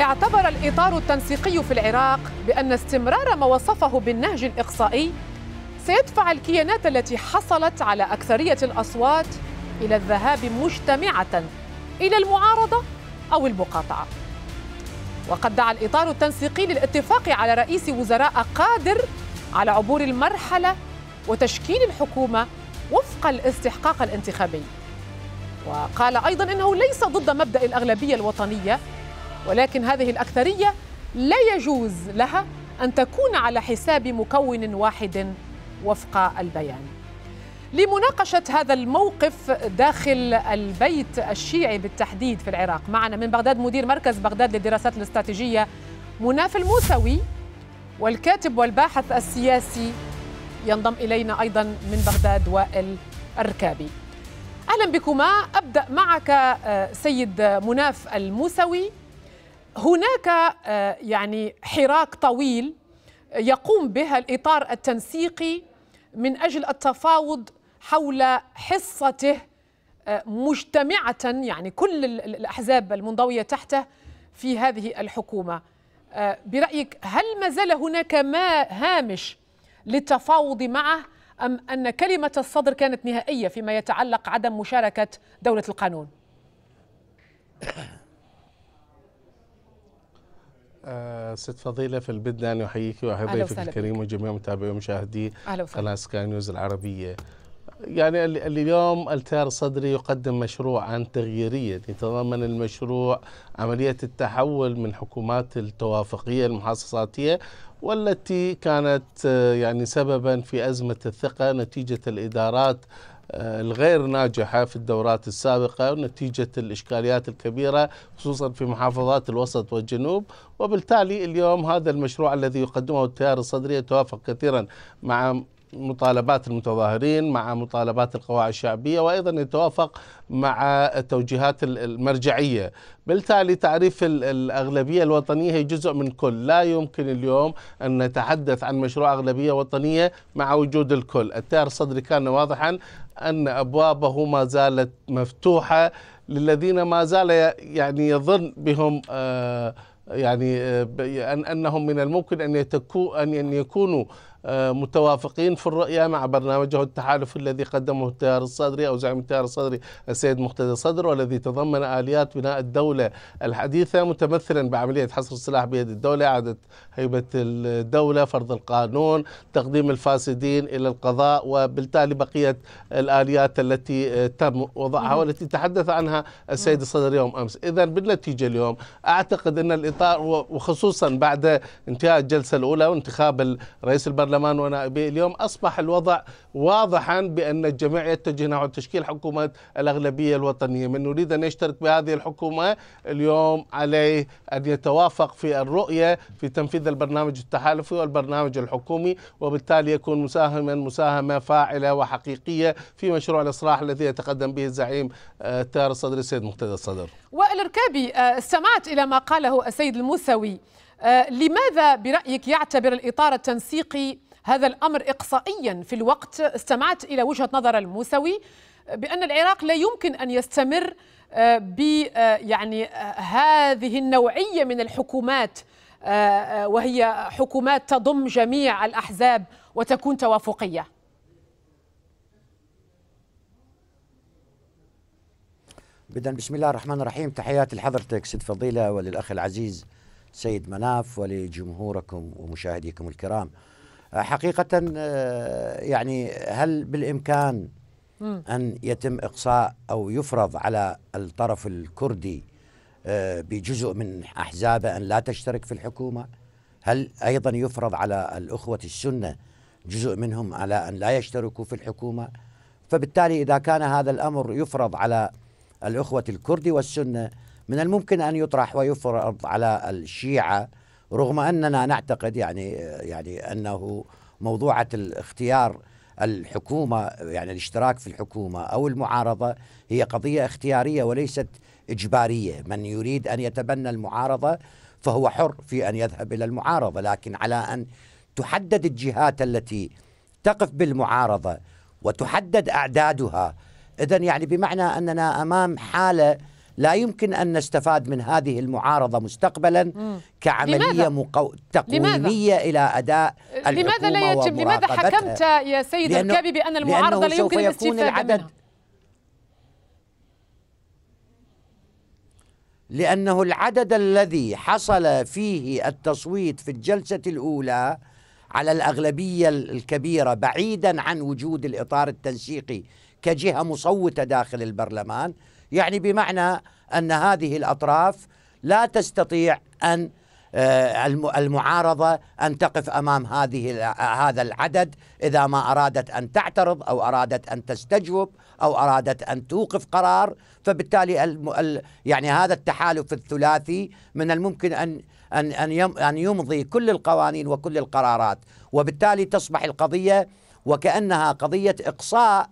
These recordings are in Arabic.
اعتبر الإطار التنسيقي في العراق بأن استمرار ما وصفه بالنهج الإقصائي سيدفع الكيانات التي حصلت على أكثرية الأصوات إلى الذهاب مجتمعة إلى المعارضة أو المقاطعة وقد دعا الإطار التنسيقي للاتفاق على رئيس وزراء قادر على عبور المرحلة وتشكيل الحكومة وفق الاستحقاق الانتخابي وقال أيضا إنه ليس ضد مبدأ الأغلبية الوطنية ولكن هذه الأكثرية لا يجوز لها أن تكون على حساب مكون واحد وفق البيان لمناقشة هذا الموقف داخل البيت الشيعي بالتحديد في العراق معنا من بغداد مدير مركز بغداد للدراسات الاستراتيجية مناف الموسوي والكاتب والباحث السياسي ينضم إلينا أيضا من بغداد وائل الركابي أهلا بكما أبدأ معك آه، سيد مناف الموسوي هناك آه، يعني حراك طويل يقوم بها الإطار التنسيقي من أجل التفاوض حول حصته آه، مجتمعة يعني كل الأحزاب المنضوية تحته في هذه الحكومة آه، برأيك هل ما زال هناك ما هامش للتفاوض معه أم أن كلمة الصدر كانت نهائية فيما يتعلق عدم مشاركة دولة القانون؟ آه، ست فضيلة في البدء أن أحييك وأحيي ضيفك الكريم وجميع متابعي ومشاهدي قناة سكاي نيوز العربية يعني اليوم التيار الصدري يقدم مشروعا تغييريا يتضمن المشروع عملية التحول من حكومات التوافقية المحاصصاتية والتي كانت آه، يعني سببا في أزمة الثقة نتيجة الإدارات الغير ناجحة في الدورات السابقة نتيجة الإشكاليات الكبيرة خصوصا في محافظات الوسط والجنوب وبالتالي اليوم هذا المشروع الذي يقدمه التيار الصدري يتوافق كثيرا مع مطالبات المتظاهرين مع مطالبات القواعد الشعبية وأيضا يتوافق مع توجيهات المرجعية بالتالي تعريف الأغلبية الوطنية هي جزء من كل لا يمكن اليوم أن نتحدث عن مشروع أغلبية وطنية مع وجود الكل التيار الصدري كان واضحا أن أبوابه ما زالت مفتوحة للذين ما زال يعني يظن بهم آه يعني آه، أنهم من الممكن أن, يتكو أن يكونوا آه، متوافقين في الرؤية مع برنامجه التحالف الذي قدمه التيار الصدري أو زعيم التيار الصدري السيد مقتدى صدر والذي تضمن آليات بناء الدولة الحديثة متمثلا بعملية حصر السلاح بيد الدولة إعادة هيبة الدولة فرض القانون تقديم الفاسدين إلى القضاء وبالتالي بقية الآليات التي تم وضعها والتي تحدث عنها السيد الصدر يوم أمس إذا بالنتيجة اليوم أعتقد أن الإطار وخصوصا بعد انتهاء الجلسة الأولى وانتخاب الرئيس البرلمان البرلمان ونائبيه اليوم أصبح الوضع واضحا بأن الجميع يتجه نحو تشكيل حكومة الأغلبية الوطنية من يريد أن يشترك بهذه الحكومة اليوم عليه أن يتوافق في الرؤية في تنفيذ البرنامج التحالفي والبرنامج الحكومي وبالتالي يكون مساهما مساهمة فاعلة وحقيقية في مشروع الإصلاح الذي يتقدم به الزعيم آه، تيار الصدر السيد مقتدى الصدر وائل الركابي استمعت آه، إلى ما قاله السيد الموسوي آه، لماذا برأيك يعتبر الإطار التنسيقي هذا الأمر إقصائيا في الوقت استمعت إلى وجهة نظر الموسوي بأن العراق لا يمكن أن يستمر آه، ب آه، يعني هذه النوعية من الحكومات وهي حكومات تضم جميع الأحزاب وتكون توافقية بدأ بسم الله الرحمن الرحيم تحياتي لحضرتك سيد فضيلة وللأخ العزيز سيد مناف ولجمهوركم ومشاهديكم الكرام آه، حقيقة آه، يعني هل بالإمكان أن يتم إقصاء أو يفرض على الطرف الكردي آه، بجزء من أحزابه أن لا تشترك في الحكومة هل أيضا يفرض على الأخوة السنة جزء منهم على أن لا يشتركوا في الحكومة فبالتالي إذا كان هذا الأمر يفرض على الأخوة الكردي والسنة من الممكن أن يطرح ويفرض على الشيعة رغم أننا نعتقد يعني يعني أنه موضوعة الاختيار الحكومة يعني الاشتراك في الحكومة أو المعارضة هي قضية اختيارية وليست إجبارية من يريد أن يتبنى المعارضة فهو حر في أن يذهب إلى المعارضة لكن على أن تحدد الجهات التي تقف بالمعارضة وتحدد أعدادها إذا يعني بمعنى أننا أمام حالة لا يمكن أن نستفاد من هذه المعارضة مستقبلا كعملية مقو... تقويمية لماذا؟ إلى أداء لماذا لا يجب لماذا حكمت يا سيد لأنه... الكابي بأن المعارضة لا يمكن يكون العدد منها؟ لأنه العدد الذي حصل فيه التصويت في الجلسة الأولى على الأغلبية الكبيرة بعيدا عن وجود الإطار التنسيقي كجهة مصوتة داخل البرلمان يعني بمعنى ان هذه الاطراف لا تستطيع ان آه، المعارضه ان تقف امام هذه هذا العدد اذا ما ارادت ان تعترض او ارادت ان تستجوب او ارادت ان توقف قرار فبالتالي يعني هذا التحالف الثلاثي من الممكن ان ان ان يمضي كل القوانين وكل القرارات وبالتالي تصبح القضيه وكانها قضيه اقصاء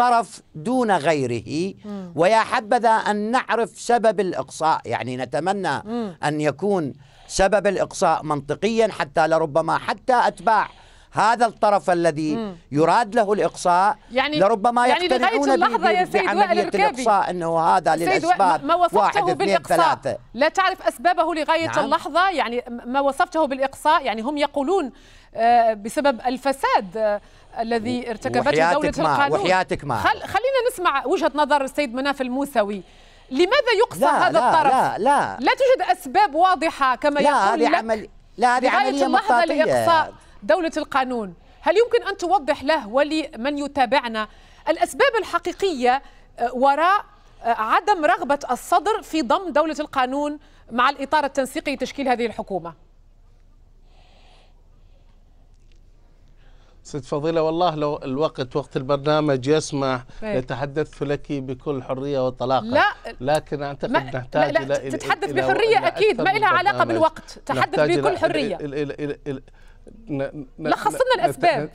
طرف دون غيره ويا حبذا أن نعرف سبب الإقصاء يعني نتمنى أن يكون سبب الإقصاء منطقيا حتى لربما حتى أتباع هذا الطرف الذي مم. يراد له الإقصاء يعني لربما يعني لغاية اللحظة يا سيد وائل الإقصاء أنه هذا للأسباب ما وصفته واحد بالإقصاء ثلاثة. لا تعرف أسبابه لغاية نعم. اللحظة يعني ما وصفته بالإقصاء يعني هم يقولون آه، بسبب الفساد آه، الذي ارتكبته دولة القانون وحياتك ما خل خلينا نسمع وجهة نظر السيد مناف الموسوي لماذا يقصى لا هذا لا الطرف؟ لا لا لا توجد أسباب واضحة كما لا يقول لك عمل لا هذه عملية مطاطية لإقصاء دولة القانون هل يمكن أن توضح له ولمن يتابعنا الأسباب الحقيقية آه، وراء آه، عدم رغبة الصدر في ضم دولة القانون مع الإطار التنسيقي لتشكيل هذه الحكومة ست فضيلة والله لو الوقت وقت البرنامج يسمح إيه. لتحدثت لك بكل حرية وطلاقة لا لكن أعتقد إيه، نحتاج لا لا إلى تتحدث إلى بحرية أكيد ما لها علاقة بالوقت تحدث بكل حرية إلى لخصنا الأسباب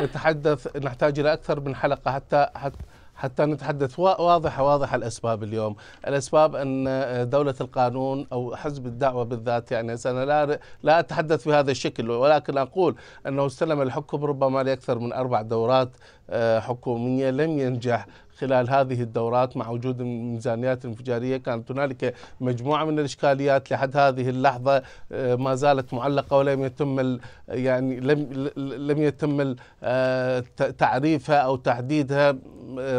نتحدث نحتاج إلى أكثر من حلقة حتى حتى حتى نتحدث واضحة واضحة الأسباب اليوم الأسباب أن آه، دولة القانون أو حزب الدعوة بالذات يعني أنا لا, لا أتحدث بهذا الشكل ولكن أقول أنه استلم الحكم ربما لأكثر من أربع دورات آه، حكومية لم ينجح خلال هذه الدورات مع وجود الميزانيات الانفجاريه كانت هنالك مجموعه من الاشكاليات لحد هذه اللحظه آه، ما زالت معلقه ولم يتم يعني لم لم يتم آه، تعريفها او تحديدها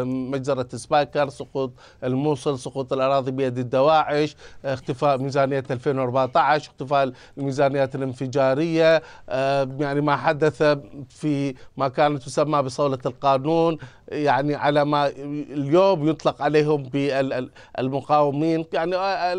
مجزرة سبايكر سقوط الموصل سقوط الأراضي بيد الدواعش اختفاء ميزانية 2014 اختفاء الميزانيات الانفجارية يعني ما حدث في ما كانت تسمى بصولة القانون يعني على ما اليوم يطلق عليهم بالمقاومين يعني آه،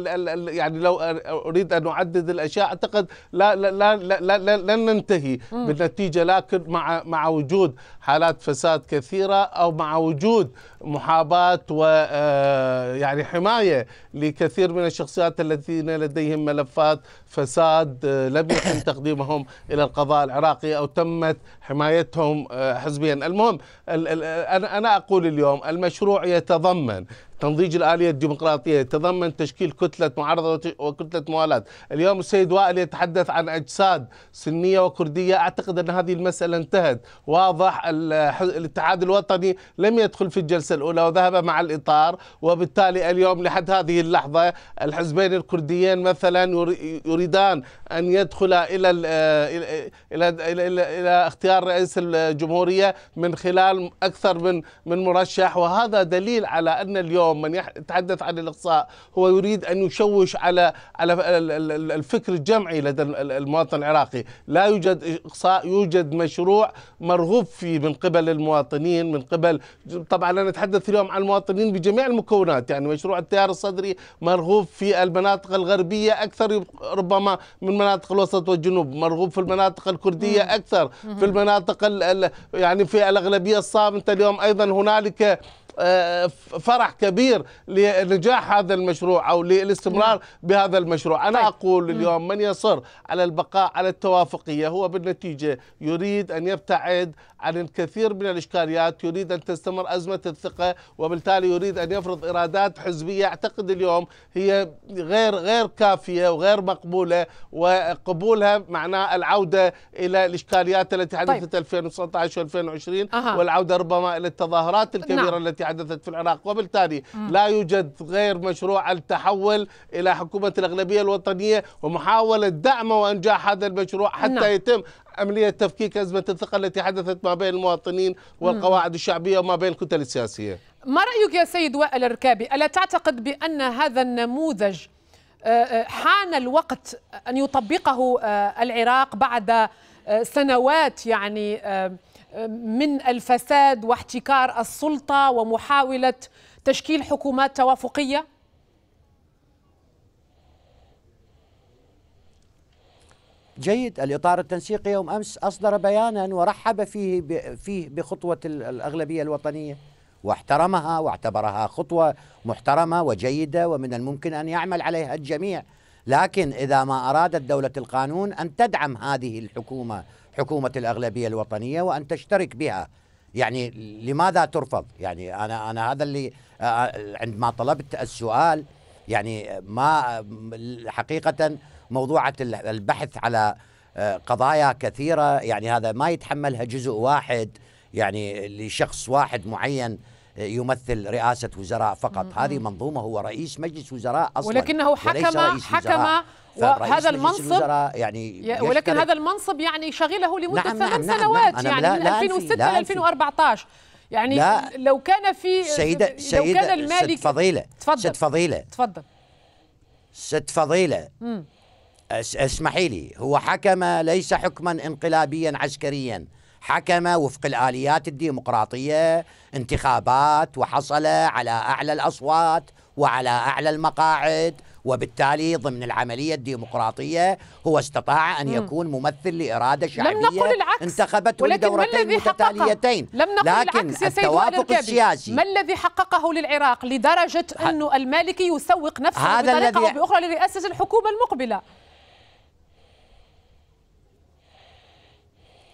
يعني لو اريد ان اعدد الاشياء اعتقد لا لا لا, لا, لا لن ننتهي بالنتيجه لكن مع مع وجود حالات فساد كثيره او مع وجود محاباه و آه، يعني حمايه لكثير من الشخصيات الذين لديهم ملفات فساد آه، لم يتم تقديمهم الى القضاء العراقي او تمت حمايتهم حزبيا المهم أنا أنا أقول اليوم المشروع يتضمن تنضيج الآلية الديمقراطية يتضمن تشكيل كتلة معارضة وكتلة موالاة اليوم السيد وائل يتحدث عن أجساد سنية وكردية أعتقد أن هذه المسألة انتهت واضح الاتحاد الوطني لم يدخل في الجلسة الأولى وذهب مع الإطار وبالتالي اليوم لحد هذه اللحظة الحزبين الكرديين مثلا يريدان أن يدخل إلى إلى إلى, إلى, إلى, إلى اختيار رئيس الجمهورية من خلال أكثر من من مرشح وهذا دليل على أن اليوم اليوم من يتحدث عن الاقصاء هو يريد ان يشوش على على الفكر الجمعي لدى المواطن العراقي، لا يوجد اقصاء يوجد مشروع مرغوب فيه من قبل المواطنين من قبل طبعا انا اتحدث اليوم عن المواطنين بجميع المكونات يعني مشروع التيار الصدري مرغوب في المناطق الغربيه اكثر ربما من مناطق الوسط والجنوب، مرغوب في المناطق الكرديه اكثر، في المناطق يعني في الاغلبيه الصامته اليوم ايضا هنالك فرح كبير لنجاح هذا المشروع او للاستمرار نعم. بهذا المشروع انا طيب. اقول نعم. اليوم من يصر على البقاء على التوافقيه هو بالنتيجه يريد ان يبتعد عن الكثير من الاشكاليات يريد ان تستمر ازمه الثقه وبالتالي يريد ان يفرض ايرادات حزبيه اعتقد اليوم هي غير غير كافيه وغير مقبوله وقبولها معناه العوده الى الاشكاليات التي حدثت طيب. 2019 و2020 والعوده ربما الى التظاهرات الكبيره نعم. التي التي حدثت في العراق وبالتالي م. لا يوجد غير مشروع التحول إلى حكومة الأغلبية الوطنية ومحاولة دعم وإنجاح هذا المشروع حتى نعم. يتم عملية تفكيك أزمة الثقة التي حدثت ما بين المواطنين والقواعد الشعبية وما بين الكتل السياسية ما رأيك يا سيد وائل الركابي ألا تعتقد بأن هذا النموذج آه، آه، حان الوقت أن يطبقه آه، العراق بعد سنوات يعني من الفساد واحتكار السلطه ومحاوله تشكيل حكومات توافقيه جيد الإطار التنسيقي يوم أمس أصدر بيانا ورحب فيه فيه بخطوة الأغلبية الوطنية واحترمها واعتبرها خطوة محترمة وجيدة ومن الممكن أن يعمل عليها الجميع لكن إذا ما أرادت دولة القانون أن تدعم هذه الحكومة حكومه الاغلبيه الوطنيه وان تشترك بها يعني لماذا ترفض يعني انا انا هذا اللي آه، آه، عندما طلبت السؤال يعني ما حقيقه موضوعه البحث على آه، قضايا كثيره يعني هذا ما يتحملها جزء واحد يعني لشخص واحد معين يمثل رئاسة وزراء فقط مم. هذه منظومة هو رئيس مجلس وزراء أصلا ولكنه حكم حكم هذا المنصب يعني ولكن هذا المنصب يعني شغله لمدة نعم, نعم، ثمان نعم سنوات نعم يعني من 2006 ل 2014 يعني لا لو كان في سيدة سيدة لو كان المالك ست فضيلة تفضل ست فضيلة تفضل ست فضيلة مم. اسمحي لي هو حكم ليس حكما انقلابيا عسكريا حكم وفق الآليات الديمقراطية انتخابات وحصل على أعلى الأصوات وعلى أعلى المقاعد وبالتالي ضمن العملية الديمقراطية هو استطاع أن يكون ممثل لإرادة شعبية لم نقل العكس انتخبته لدورتين متتاليتين لم نقل لكن العكس يا التوافق السياسي ما الذي حققه للعراق لدرجة أنه المالكي يسوق نفسه هذا بطريقة الذي... أو بأخرى لرئاسة الحكومة المقبلة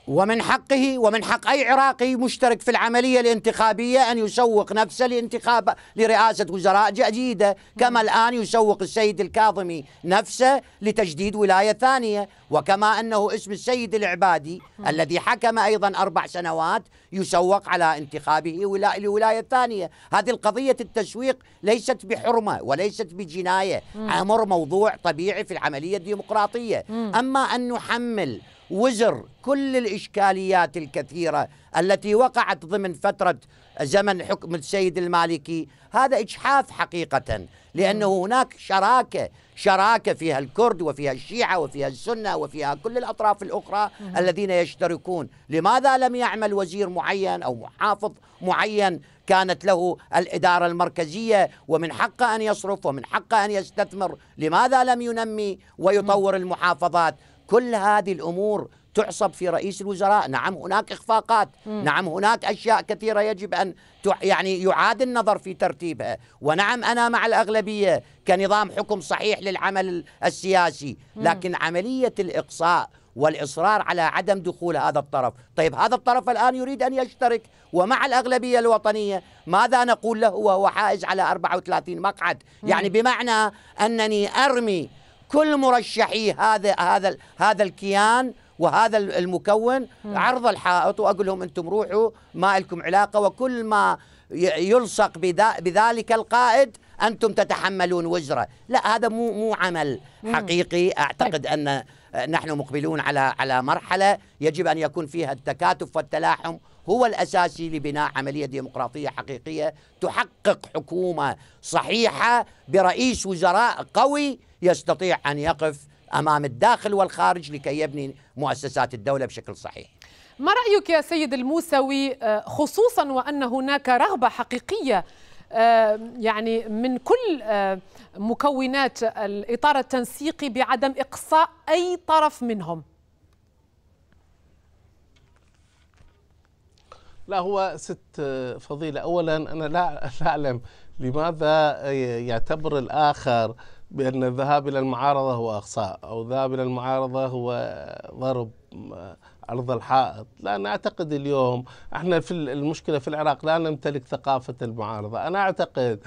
ومن حقه ومن حق أي عراقي مشترك في العملية الانتخابية أن يسوق نفسه لانتخاب لرئاسة وزراء جديدة كما الآن يسوق السيد الكاظمي نفسه لتجديد ولاية ثانية وكما أنه اسم السيد العبادي الذي حكم أيضا أربع سنوات يسوق على انتخابه لولاية ثانية هذه القضية التسويق ليست بحرمة وليست بجناية أمر موضوع طبيعي في العملية الديمقراطية أما أن نحمل وزر كل الإشكاليات الكثيرة التي وقعت ضمن فترة زمن حكم السيد المالكي هذا إجحاف حقيقة لأنه هناك شراكة شراكة فيها الكرد وفيها الشيعة وفيها السنة وفيها كل الأطراف الأخرى الذين يشتركون لماذا لم يعمل وزير معين أو محافظ معين كانت له الإدارة المركزية ومن حقه أن يصرف ومن حقه أن يستثمر لماذا لم ينمي ويطور المحافظات كل هذه الأمور تعصب في رئيس الوزراء نعم هناك إخفاقات م. نعم هناك أشياء كثيرة يجب أن يعني يعاد النظر في ترتيبها ونعم أنا مع الأغلبية كنظام حكم صحيح للعمل السياسي لكن عملية الإقصاء والإصرار على عدم دخول هذا الطرف طيب هذا الطرف الآن يريد أن يشترك ومع الأغلبية الوطنية ماذا نقول له وهو حائز على 34 مقعد يعني بمعنى أنني أرمي كل مرشحي هذا هذا هذا الكيان وهذا المكون عرض الحائط واقول لهم انتم روحوا ما لكم علاقه وكل ما يلصق بذلك القائد انتم تتحملون وزره، لا هذا مو مو عمل حقيقي اعتقد طيب. ان نحن مقبلون على على مرحله يجب ان يكون فيها التكاتف والتلاحم هو الاساسي لبناء عمليه ديمقراطيه حقيقيه تحقق حكومه صحيحه برئيس وزراء قوي يستطيع أن يقف أمام الداخل والخارج لكي يبني مؤسسات الدولة بشكل صحيح ما رأيك يا سيد الموسوي آه، خصوصا وأن هناك رغبة حقيقية آه، يعني من كل آه، مكونات الإطار التنسيقي بعدم إقصاء أي طرف منهم لا هو ست فضيلة أولا أنا لا أعلم لماذا يعتبر الآخر بأن الذهاب إلى المعارضة هو إقصاء أو الذهاب إلى المعارضة هو ضرب عرض الحائط لا أنا أعتقد اليوم احنا في المشكلة في العراق لا نمتلك ثقافة المعارضة أنا أعتقد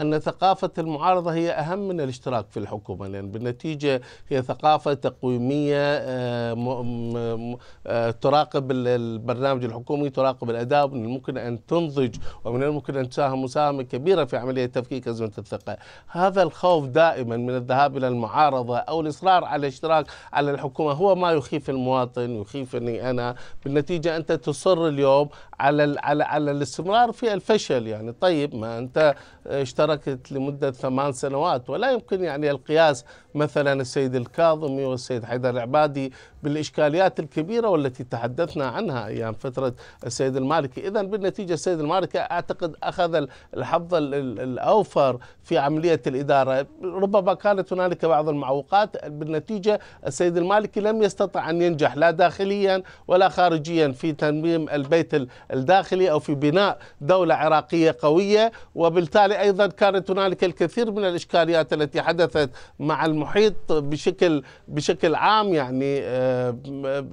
أن ثقافة المعارضة هي أهم من الاشتراك في الحكومة لأن يعني بالنتيجة هي ثقافة تقويمية آه، آه، تراقب البرنامج الحكومي تراقب الأداء من الممكن أن تنضج ومن الممكن أن تساهم مساهمة كبيرة في عملية تفكيك أزمة الثقة هذا الخوف دائما من الذهاب إلى المعارضة أو الإصرار على الاشتراك على الحكومة هو ما يخيف المواطن يخيفني أنا بالنتيجة أنت تصر اليوم على على على الاستمرار في الفشل يعني طيب ما أنت اشتراك تركت لمدة ثمان سنوات ولا يمكن يعني القياس مثلا السيد الكاظمي والسيد حيدر العبادي بالإشكاليات الكبيرة والتي تحدثنا عنها أيام فترة السيد المالكي إذا بالنتيجة السيد المالكي أعتقد أخذ الحظ الأوفر في عملية الإدارة ربما كانت هنالك بعض المعوقات بالنتيجة السيد المالكي لم يستطع أن ينجح لا داخليا ولا خارجيا في تنميم البيت الداخلي أو في بناء دولة عراقية قوية وبالتالي أيضا قد كانت هنالك الكثير من الإشكاليات التي حدثت مع المحيط بشكل بشكل عام يعني آه،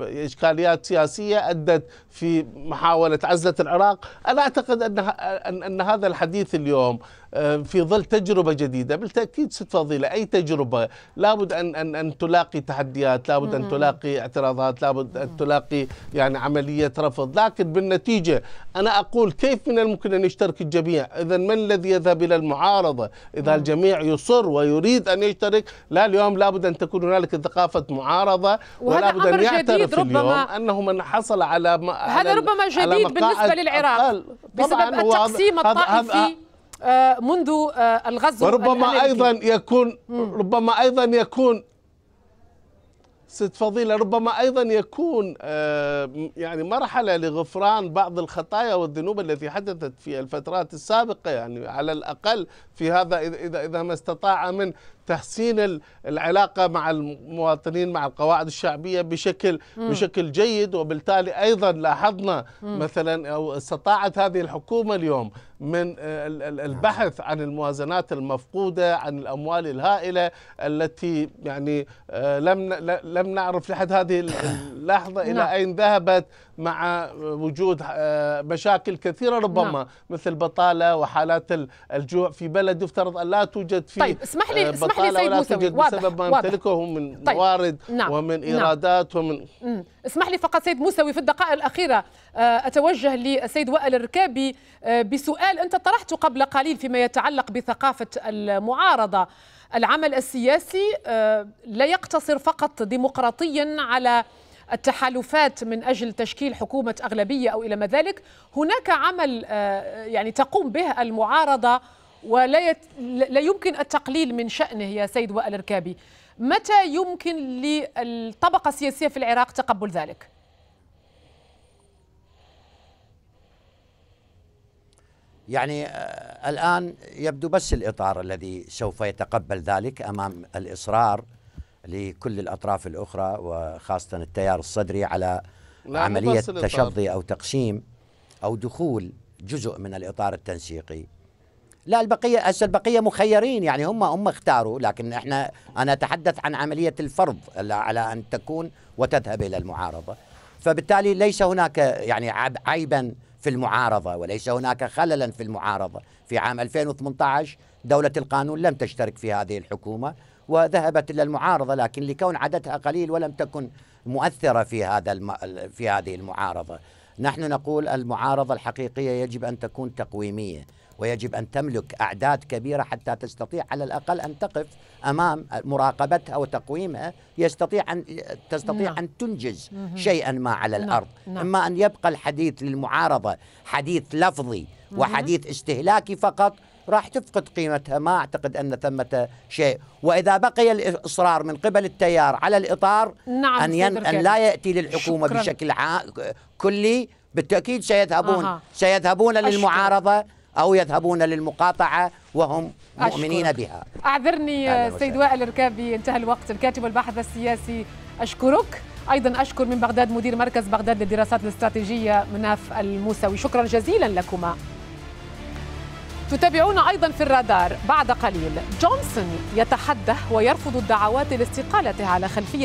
إشكاليات سياسية أدت في محاولة عزلة العراق أنا أعتقد أن أن هذا الحديث اليوم آه، في ظل تجربه جديده بالتاكيد ست فضيله اي تجربه لابد ان ان ان تلاقي تحديات لابد ان تلاقي اعتراضات لابد ان تلاقي يعني عمليه رفض لكن بالنتيجه انا اقول كيف من الممكن ان يشترك الجميع اذا من الذي يذهب الى المعارضه اذا الجميع يصر ويريد ان يشترك لا اليوم لابد ان تكون هنالك ثقافه معارضه ولا بد ان يعترف اليوم انه من حصل على هذا ربما جديد بالنسبه للعراق بسبب التقسيم الطائفي آه، منذ آه، الغزو وربما ايضا يكون ربما ايضا يكون ست فضيلة ربما أيضا يكون آه، يعني مرحلة لغفران بعض الخطايا والذنوب التي حدثت في الفترات السابقة يعني على الأقل في هذا إذا إذا ما استطاع من تحسين العلاقه مع المواطنين مع القواعد الشعبيه بشكل م. بشكل جيد وبالتالي ايضا لاحظنا م. مثلا او استطاعت هذه الحكومه اليوم من نعم. البحث عن الموازنات المفقوده عن الاموال الهائله التي يعني آه، لم لم نعرف لحد هذه اللحظه الى نعم. اين ذهبت مع وجود آه، مشاكل كثيره ربما نعم. مثل البطاله وحالات الجوع في بلد يفترض ان لا توجد فيه طيب اسمح لي آه، اسمح واضح لي سيد موسوي واضح بسبب ما يمتلكه من طيب. موارد نعم. ومن نعم. ايرادات نعم. ومن اسمح لي فقط سيد موسوي في الدقائق الاخيره آه، اتوجه للسيد وائل الركابي آه، بسؤال انت طرحته قبل قليل فيما يتعلق بثقافه المعارضه العمل السياسي آه، لا يقتصر فقط ديمقراطيا على التحالفات من اجل تشكيل حكومه اغلبيه او الى ما ذلك، هناك عمل يعني تقوم به المعارضه ولا يت... لا يمكن التقليل من شأنه يا سيد وائل الركابي متى يمكن للطبقة السياسية في العراق تقبل ذلك؟ يعني آه، الآن يبدو بس الإطار الذي سوف يتقبل ذلك أمام الإصرار لكل الأطراف الأخرى وخاصة التيار الصدري على عملية تشظي أو تقسيم أو دخول جزء من الإطار التنسيقي لا البقيه هسه البقيه مخيرين يعني هم هم اختاروا لكن احنا انا اتحدث عن عمليه الفرض على ان تكون وتذهب الى المعارضه فبالتالي ليس هناك يعني عيبا في المعارضه وليس هناك خللا في المعارضه في عام 2018 دوله القانون لم تشترك في هذه الحكومه وذهبت الى المعارضه لكن لكون عددها قليل ولم تكن مؤثره في هذا الم... في هذه المعارضه نحن نقول المعارضه الحقيقيه يجب ان تكون تقويميه ويجب أن تملك أعداد كبيرة حتى تستطيع على الأقل أن تقف أمام مراقبتها وتقويمها يستطيع أن تستطيع نعم. أن تنجز نعم. شيئا ما على نعم. الأرض نعم. إما أن يبقى الحديث للمعارضة حديث لفظي وحديث استهلاكي فقط راح تفقد قيمتها ما أعتقد أن ثمة شيء وإذا بقي الإصرار من قبل التيار على الإطار نعم أن, ين... أن لا يأتي للحكومة شكرا. بشكل عام كلي بالتأكيد سيذهبون آه. سيذهبون للمعارضة أو يذهبون للمقاطعة وهم مؤمنين بها أعذرني سيد وائل الركابي انتهى الوقت الكاتب والباحث السياسي أشكرك أيضا أشكر من بغداد مدير مركز بغداد للدراسات الاستراتيجية مناف الموسوي شكرا جزيلا لكما تتابعون أيضا في الرادار بعد قليل جونسون يتحدث ويرفض الدعوات لاستقالته على خلفية